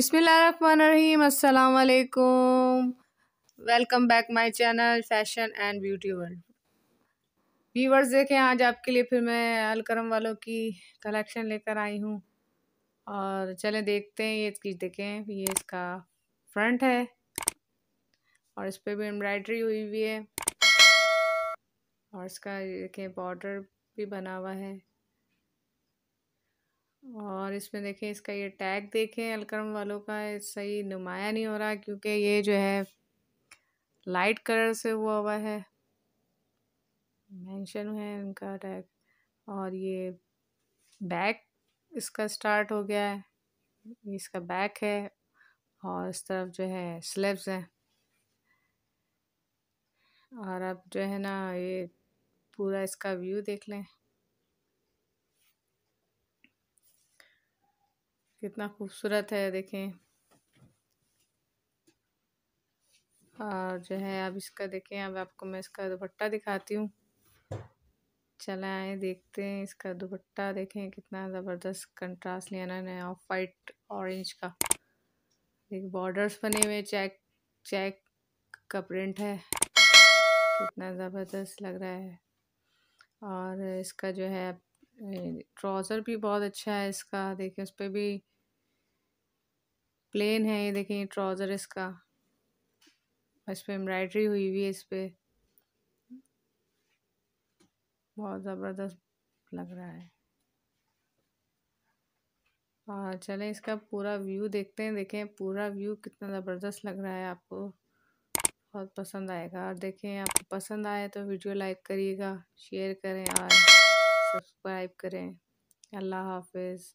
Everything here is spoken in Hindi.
अस्सलाम वालेकुम welcome back my channel fashion and beauty world viewers देखें आज आपके लिए फिर मैं अलकरम वालों की कलेक्शन लेकर आई हूँ और चलें देखते हैं ये इसकी देखें ये इसका फ्रंट है और इस पर भी एम्ब्रॉयडरी हुई हुई है और इसका देखें बॉर्डर भी बना हुआ है और इसमें देखें इसका ये टैग देखें अलकरम वालों का सही नुमाया नहीं हो रहा क्योंकि ये जो है लाइट कलर से हुआ हुआ है मेंशन है इनका टैग और ये बैक इसका स्टार्ट हो गया है इसका बैक है और इस तरफ जो है स्लेब्स हैं और अब जो है ना ये पूरा इसका व्यू देख लें कितना खूबसूरत है देखें और जो है अब इसका देखें अब आपको मैं इसका दुपट्टा दिखाती हूँ आए देखते हैं इसका दुपट्टा देखें कितना ज़बरदस्त कंट्रास्ट लिया ना ऑफ वाइट ऑरेंज का एक बॉर्डर्स बने हुए चेक चेक का प्रिंट है कितना ज़बरदस्त लग रहा है और इसका जो है ट्राउज़र भी बहुत अच्छा है इसका देखें उस पर भी प्लेन है ये देखें ट्राउज़र इसका इस पर एम्ब्रॉयडरी हुई हुई है इस पर बहुत ज़बरदस्त लग रहा है और चलें इसका पूरा व्यू देखते हैं देखें पूरा व्यू कितना ज़बरदस्त लग रहा है आपको बहुत पसंद आएगा और देखें आपको पसंद आए तो वीडियो लाइक करिएगा शेयर करें और सब्सक्राइब करें अल्लाह हाफिज़